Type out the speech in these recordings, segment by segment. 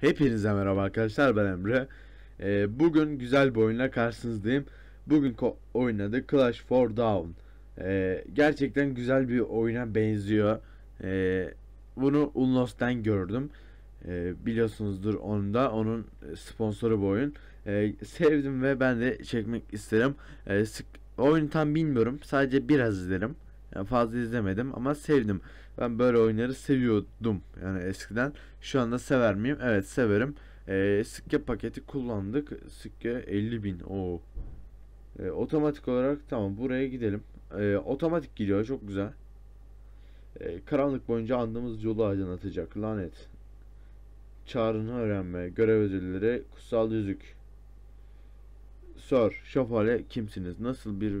Hepinize merhaba arkadaşlar ben Emre. Ee, bugün güzel bir oyunla karşınızdayım. Bugün oynadı Clash for Dawn. Ee, gerçekten güzel bir oyuna benziyor. Ee, bunu Unlost'ten gördüm. Ee, biliyorsunuzdur onda onun sponsoru bu oyun. Ee, sevdim ve ben de çekmek isterim. Ee, oyunu tam bilmiyorum. Sadece biraz izlerim. Yani fazla izlemedim ama sevdim. Ben böyle oyunları seviyordum yani eskiden. Şu anda sever miyim? Evet severim. E, sikke paketi kullandık. Sikke 50 bin. Oo. E, otomatik olarak tamam buraya gidelim. E, otomatik gidiyor çok güzel. E, karanlık boyunca andığımız yolu aydınlatacak. Lanet. Çağrını öğrenme. Görev ödülleri. Kutsal yüzük. Sor. Şafale kimsiniz? Nasıl bir,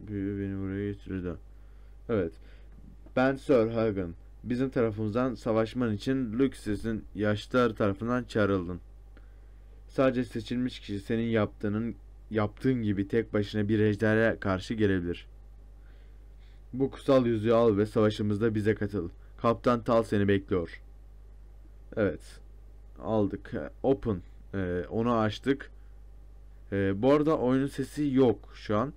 bir beni buraya getirdi? Evet. Ben Sir Hagen. Bizim tarafımızdan savaşman için Luxus'un yaşlar tarafından çağrıldın. Sadece seçilmiş kişi senin yaptığının yaptığın gibi tek başına bir ejderhaya karşı gelebilir. Bu kutsal yüzüğü al ve savaşımızda bize katıl. Kaptan Tal seni bekliyor. Evet. Aldık. Open. Ee, onu açtık. Ee, bu arada oyunun sesi yok şu an.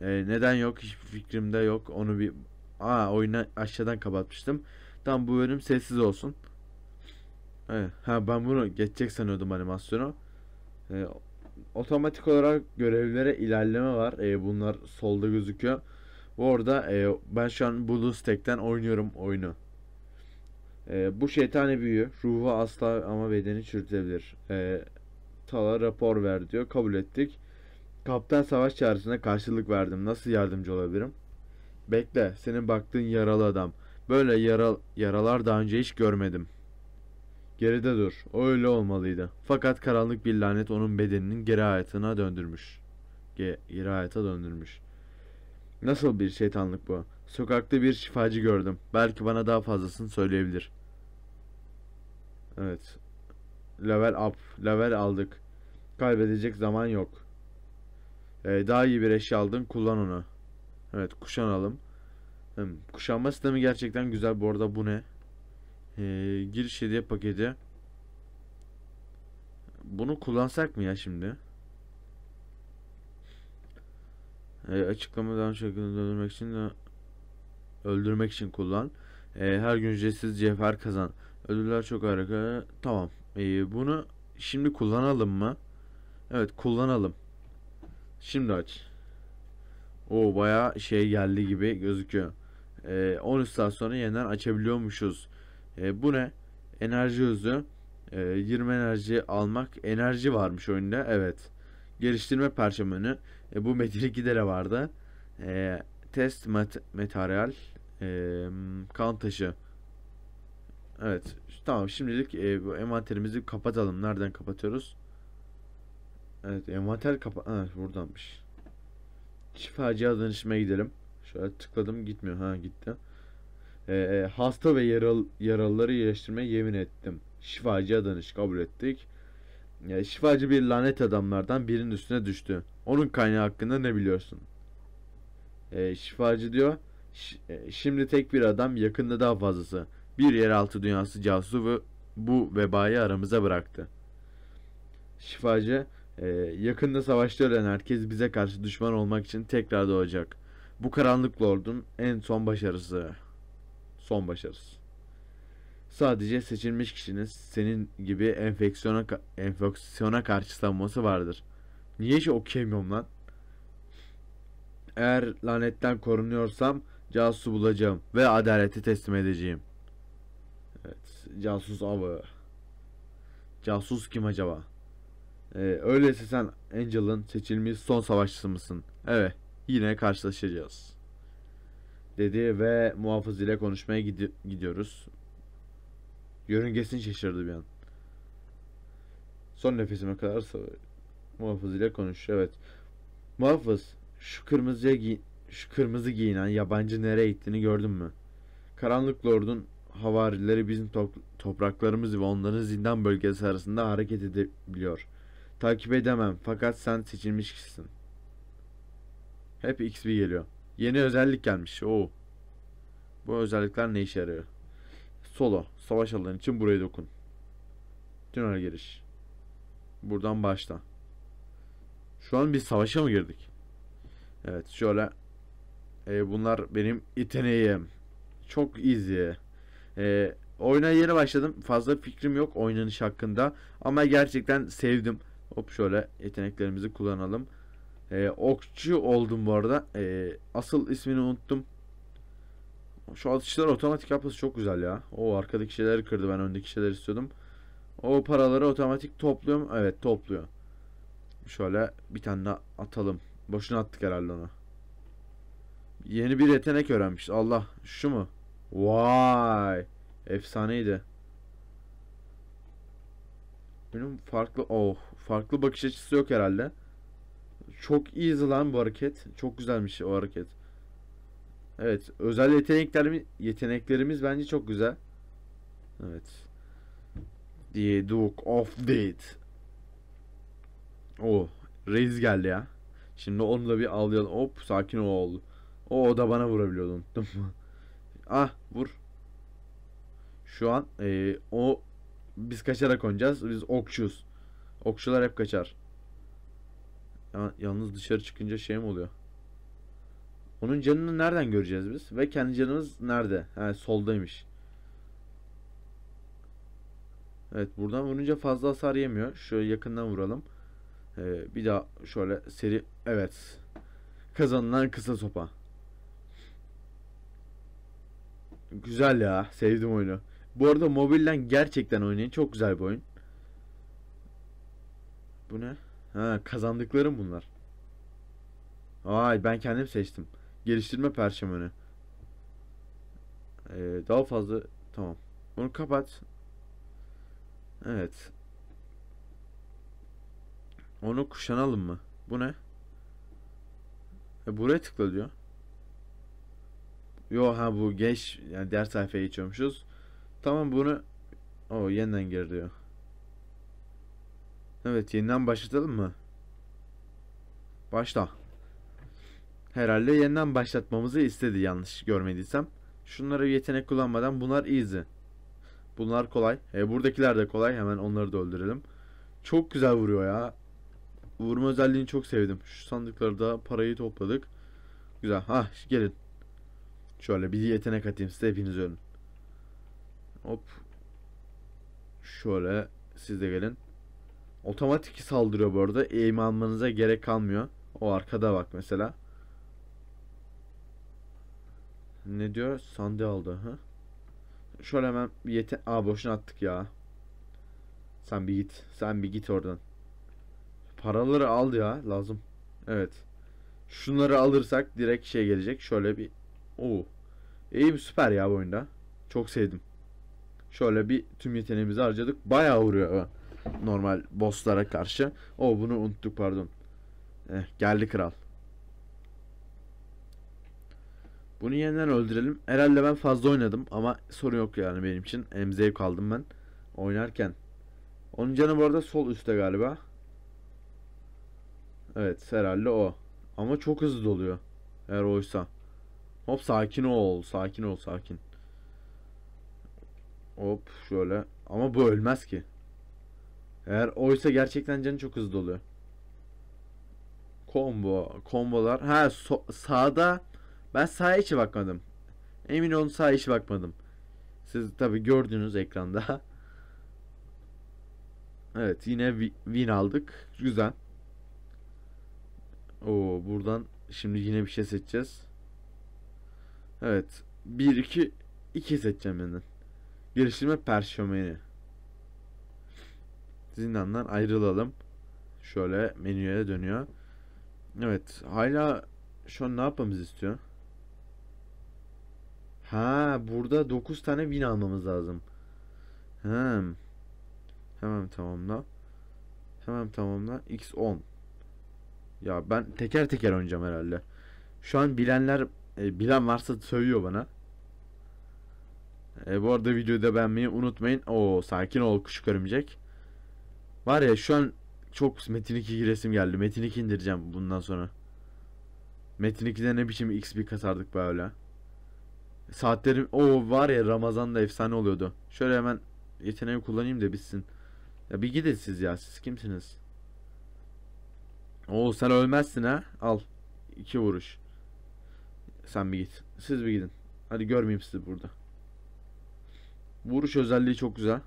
Ee, neden yok hiçbir fikrimde yok. Onu bir Aa oyunu aşağıdan kapatmıştım. Tam bu bölüm sessiz olsun. Evet. Ha ben bunu geçecek sanıyordum animasyonu. Ee, otomatik olarak görevlere ilerleme var. Ee, bunlar solda gözüküyor. Bu arada e, ben şu an BlueStack'ten oynuyorum oyunu. Ee, bu şeytani büyü ruhu asla ama bedeni çürütebilir. Ee, Tala rapor ver diyor. Kabul ettik. Kaptan savaş çağrısına karşılık verdim. Nasıl yardımcı olabilirim? Bekle, senin baktığın yaralı adam. Böyle yaral yaralar daha önce hiç görmedim. Geride dur, o öyle olmalıydı. Fakat karanlık bir lanet onun bedeninin geri hayatına döndürmüş. Ge geri hayata döndürmüş. Nasıl bir şeytanlık bu? Sokakta bir şifacı gördüm. Belki bana daha fazlasını söyleyebilir. Evet. Level up. Level aldık. Kaybedecek zaman yok. Ee, daha iyi bir eşya aldın. Kullan onu. Evet kuşanalım. Kuşanma sistemi gerçekten güzel. Bu arada bu ne? Ee, giriş hediye paketi. Bunu kullansak mı ya şimdi? Ee, açıklamadan şekilde öldürmek için de öldürmek için kullan. Ee, her gün ücretsiz cevher kazan. Ödüller çok harika. Tamam. Ee, bunu şimdi kullanalım mı? Evet kullanalım. Şimdi aç. O baya şey geldi gibi gözüküyor e, ee, 13 saat sonra yeniden açabiliyormuşuz. E, bu ne? Enerji hızı. E, ee, 20 enerji almak. Enerji varmış oyunda. Evet. Geliştirme parçamını. E, bu Metin 2'de de vardı. E, test mat materyal. E, kan taşı. Evet. Tamam şimdilik e, bu envanterimizi kapatalım. Nereden kapatıyoruz? Evet envanter kapa... Ha, buradanmış. Şifacıya danışmaya gidelim. Şöyle tıkladım gitmiyor. Ha gitti. Ee, e, hasta ve yaralı, yaralıları iyileştirmeye yemin ettim. Şifacıya danış kabul ettik. Ya, ee, şifacı bir lanet adamlardan birinin üstüne düştü. Onun kaynağı hakkında ne biliyorsun? Ee, şifacı diyor. E, şimdi tek bir adam yakında daha fazlası. Bir yeraltı dünyası casusu ve bu vebayı aramıza bıraktı. Şifacı e, yakında savaşta ölen herkes bize karşı düşman olmak için tekrar doğacak.'' Bu karanlık lordun en son başarısı. Son başarısı. Sadece seçilmiş kişinin senin gibi enfeksiyona, enfeksiyona karşı savunması vardır. Niye hiç okuyamıyorum lan? Eğer lanetten korunuyorsam casusu bulacağım ve adaleti teslim edeceğim. Evet, casus avı. Casus kim acaba? Ee, öyleyse sen Angel'ın seçilmiş son savaşçısı mısın? Evet yine karşılaşacağız. Dedi ve muhafız ile konuşmaya gidi gidiyoruz. Yörüngesini şaşırdı bir an. Son nefesime kadar muhafız ile konuş. Evet. Muhafız şu kırmızıya gi şu kırmızı giyinen yabancı nereye gittiğini gördün mü? Karanlık Lord'un havarileri bizim to topraklarımız ve onların zindan bölgesi arasında hareket edebiliyor. Takip edemem fakat sen seçilmiş kişisin. Hep XP geliyor. Yeni özellik gelmiş. Oo. Bu özellikler ne işe yarıyor? Solo. Savaş alanı için burayı dokun. Tünel giriş. Buradan başla. Şu an biz savaşa mı girdik? Evet şöyle. E, bunlar benim iteneğim. Çok easy. E, oyuna yeni başladım. Fazla fikrim yok oynanış hakkında. Ama gerçekten sevdim. Hop şöyle yeteneklerimizi kullanalım. E, okçu oldum bu arada. E, asıl ismini unuttum. Şu atışlar otomatik yapması çok güzel ya. O arkadaki şeyleri kırdı ben öndeki şeyleri istiyordum. O paraları otomatik topluyor mu? Evet topluyor. Şöyle bir tane daha atalım. Boşuna attık herhalde onu. Yeni bir yetenek öğrenmiş. Allah şu mu? Vay. Efsaneydi. Benim farklı oh farklı bakış açısı yok herhalde. Çok easy lan bu hareket. Çok güzelmiş o hareket. Evet. Özel yeteneklerimiz, yeteneklerimiz bence çok güzel. Evet. The Duke of Death. O oh, Reis geldi ya. Şimdi onu da bir avlayalım. Hop sakin ol oldu. O, o da bana vurabiliyordu unuttum. ah vur. Şu an e, o biz kaçarak oynayacağız. Biz okçuyuz. Okçular hep kaçar yalnız dışarı çıkınca şey mi oluyor? Onun canını nereden göreceğiz biz? Ve kendi canımız nerede? He soldaymış. Evet buradan vurunca fazla hasar yemiyor. Şöyle yakından vuralım. Ee, bir daha şöyle seri. Evet. Kazanılan kısa sopa. Güzel ya. Sevdim oyunu. Bu arada mobilden gerçekten oynayın. Çok güzel bir oyun. Bu ne? Ha kazandıklarım bunlar. Ay ben kendim seçtim. Geliştirme perşemeni. Ee, daha fazla tamam. Onu kapat. Evet. Onu kuşanalım mı? Bu ne? E, buraya tıkla diyor. Yo ha bu geç yani diğer sayfaya geçiyormuşuz. Tamam bunu o yeniden geri diyor. Evet yeniden başlatalım mı? Başla. Herhalde yeniden başlatmamızı istedi yanlış görmediysem. Şunları yetenek kullanmadan bunlar easy. Bunlar kolay. E, buradakiler de kolay. Hemen onları da öldürelim. Çok güzel vuruyor ya. Vurma özelliğini çok sevdim. Şu sandıklarda parayı topladık. Güzel. Ha gelin. Şöyle bir yetenek atayım size hepiniz ölün. Hop. Şöyle siz de gelin. Otomatik saldırıyor bu arada. Eğim almanıza gerek kalmıyor. O arkada bak mesela. Ne diyor? Sandi aldı. Ha? Şöyle hemen yeten... Aa boşuna attık ya. Sen bir git. Sen bir git oradan. Paraları al ya. Lazım. Evet. Şunları alırsak direkt şey gelecek. Şöyle bir... Oo. İyi bir süper ya bu oyunda. Çok sevdim. Şöyle bir tüm yeteneğimizi harcadık. Bayağı vuruyor normal bosslara karşı. O bunu unuttuk pardon. Eh, geldi kral. Bunu yeniden öldürelim. Herhalde ben fazla oynadım ama sorun yok yani benim için. Hem zevk aldım ben oynarken. Onun canı bu arada sol üstte galiba. Evet herhalde o. Ama çok hızlı doluyor. Eğer oysa. Hop sakin ol. Sakin ol sakin. Hop şöyle. Ama bu ölmez ki. Eğer oysa gerçekten canı çok hızlı oluyor. Combo, kombolar. Ha so sağda ben sağ içi bakmadım. Emin olun sağ içi bakmadım. Siz tabi gördünüz ekranda. evet yine win aldık. Güzel. Oo buradan şimdi yine bir şey seçeceğiz. Evet. 1 2 2 seçeceğim benden. Geliştirme perşömeni. Zindandan ayrılalım. Şöyle menüye dönüyor. Evet. Hala şu an ne yapmamız istiyor? Ha burada 9 tane bin almamız lazım. Hmm. Hemen tamamla. Hemen tamamla. X10. Ya ben teker teker oynayacağım herhalde. Şu an bilenler e, bilen varsa söylüyor bana. E, bu arada videoyu da beğenmeyi unutmayın. O sakin ol küçük örümcek. Var ya şu an çok Metin 2 resim geldi. Metin 2 indireceğim bundan sonra. Metin 2'de ne biçim XP katardık böyle. Saatlerim o var ya Ramazan da efsane oluyordu. Şöyle hemen yeteneği kullanayım da bitsin. Ya bir gidin siz ya siz kimsiniz? Oo sen ölmezsin ha. Al. iki vuruş. Sen bir git. Siz bir gidin. Hadi görmeyeyim sizi burada. Vuruş özelliği çok güzel.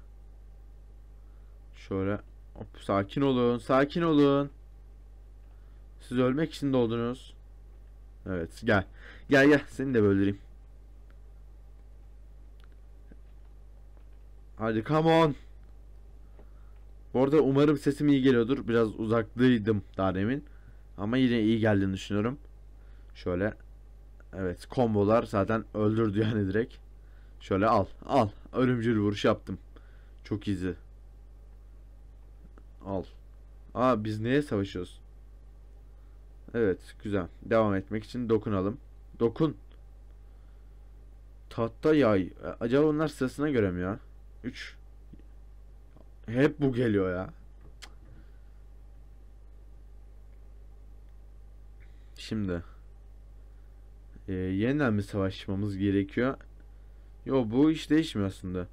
Şöyle Hop, sakin olun. Sakin olun. Siz ölmek için doğdunuz. Evet gel. Gel gel seni de böldüreyim. Hadi come on. Bu arada umarım sesim iyi geliyordur. Biraz uzaklıydım daha demin. Ama yine iyi geldiğini düşünüyorum. Şöyle. Evet kombolar zaten öldürdü yani direkt. Şöyle al al. Ölümcül vuruş yaptım. Çok izi. Al. Aa biz neye savaşıyoruz? Evet güzel. Devam etmek için dokunalım. Dokun. Tahta yay. E, acaba onlar sırasına göre mi ya? 3. Hep bu geliyor ya. Şimdi. Ee, yeniden mi savaşmamız gerekiyor? Yo bu iş değişmiyor aslında.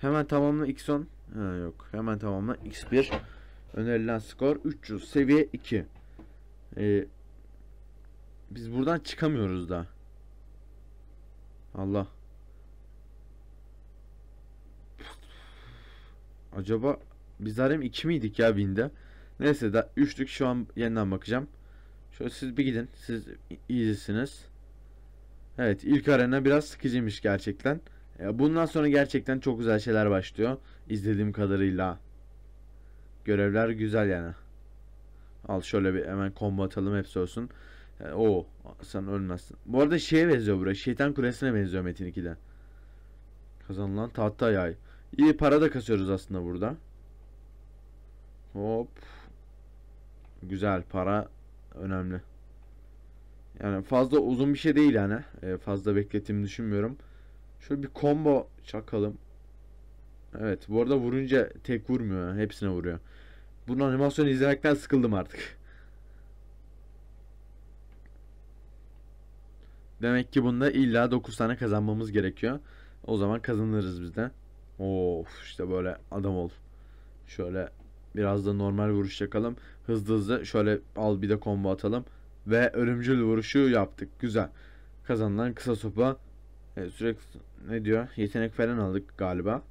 Hemen tamamla Xon. Ha, yok. Hemen tamamla. X1. Önerilen skor 300. Seviye 2. Ee, biz buradan çıkamıyoruz da. Allah. Acaba biz zaten 2 miydik ya binde? Neyse da 3'lük şu an yeniden bakacağım. Şöyle siz bir gidin. Siz iyisiniz. Evet ilk arena biraz sıkıcıymış gerçekten. Bundan sonra gerçekten çok güzel şeyler başlıyor. İzlediğim kadarıyla. Görevler güzel yani. Al şöyle bir hemen combo atalım hepsi olsun. E, o sen ölmezsin. Bu arada şeye benziyor bura. Şeytan kulesine benziyor Metin 2'de. Kazanılan tahta yay. İyi para da kasıyoruz aslında burada. Hop. Güzel para önemli. Yani fazla uzun bir şey değil yani. E, fazla beklettiğimi düşünmüyorum. Şöyle bir combo çakalım. Evet bu arada vurunca tek vurmuyor. Hepsine vuruyor. Bunun animasyonu izlemekten sıkıldım artık. Demek ki bunda illa 9 tane kazanmamız gerekiyor. O zaman kazanırız biz de. Of işte böyle adam ol. Şöyle biraz da normal vuruş yakalım. Hızlı hızlı şöyle al bir de combo atalım. Ve ölümcül vuruşu yaptık. Güzel. Kazanılan kısa sopa. Evet, sürekli ne diyor? Yetenek falan aldık galiba.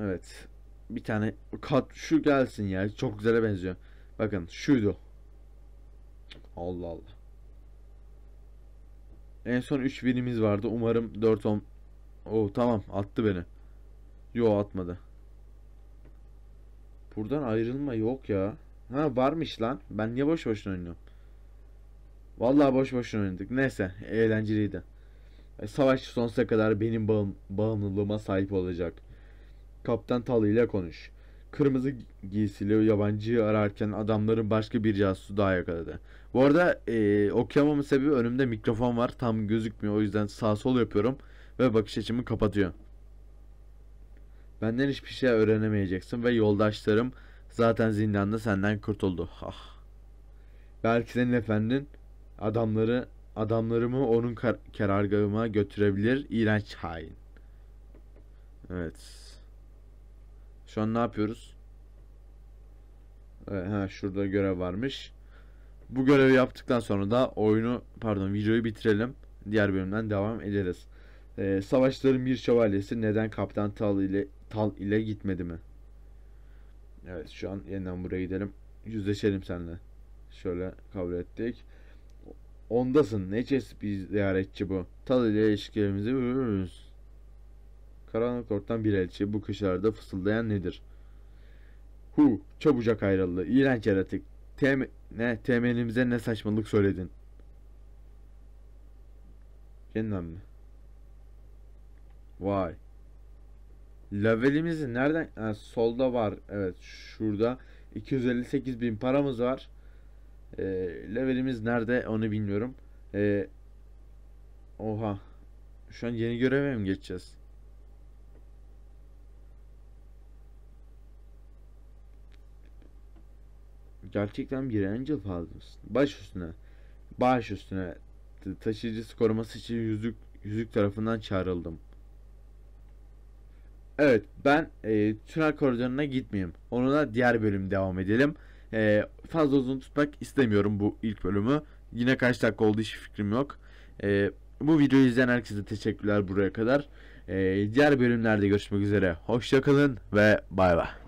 Evet. Bir tane kat şu gelsin ya. Çok güzele benziyor. Bakın şuydu. Allah Allah. En son 3 birimiz vardı. Umarım 4 10. Oo tamam attı beni. Yo atmadı. Buradan ayrılma yok ya. Ha varmış lan. Ben niye boş boşuna oynuyorum? Vallahi boş boşuna oynadık. Neyse eğlenceliydi. E, savaş sonsuza kadar benim bağım, bağımlılığıma sahip olacak. Kaptan Tal ile konuş. Kırmızı giysili yabancıyı ararken adamların başka bir casusu daha yakaladı. Bu arada e, okuyamamın sebebi önümde mikrofon var. Tam gözükmüyor. O yüzden sağ sol yapıyorum. Ve bakış açımı kapatıyor. Benden hiçbir şey öğrenemeyeceksin ve yoldaşlarım zaten zindanda senden kurtuldu. Ah. Belki senin efendin adamları adamlarımı onun kar- karargahıma götürebilir. İğrenç hain. Evet. Şu an ne yapıyoruz? Ee, ha, şurada görev varmış. Bu görevi yaptıktan sonra da oyunu pardon videoyu bitirelim. Diğer bölümden devam ederiz. Ee, savaşların bir şövalyesi neden Kaptan Tal ile Tal ile gitmedi mi? Evet şu an yeniden buraya gidelim. Yüzleşelim seninle. Şöyle kabul ettik. Ondasın. Ne çeşit bir ziyaretçi bu? Tal ile ilişkilerimizi Karanlık ortadan bir elçi bu kışlarda fısıldayan nedir? Hu çabucak ayrıldı. İğrenç yaratık. Tem ne temelimize ne saçmalık söyledin. Yeniden mi? Vay. Levelimizi nereden? Ha, solda var. Evet şurada. 258 bin paramız var. E, levelimiz nerede onu bilmiyorum. E, oha. Şu an yeni göreve mi geçeceğiz? Gerçekten bir Angel fazlasın. Baş üstüne. Baş üstüne. Taşıyıcısı koruması için yüzük, yüzük tarafından çağrıldım. Evet ben e, tünel koridoruna gitmeyeyim. Onu diğer bölüm devam edelim. E, fazla uzun tutmak istemiyorum bu ilk bölümü. Yine kaç dakika oldu hiç fikrim yok. E, bu videoyu izleyen herkese teşekkürler buraya kadar. E, diğer bölümlerde görüşmek üzere. Hoşçakalın ve bay bay.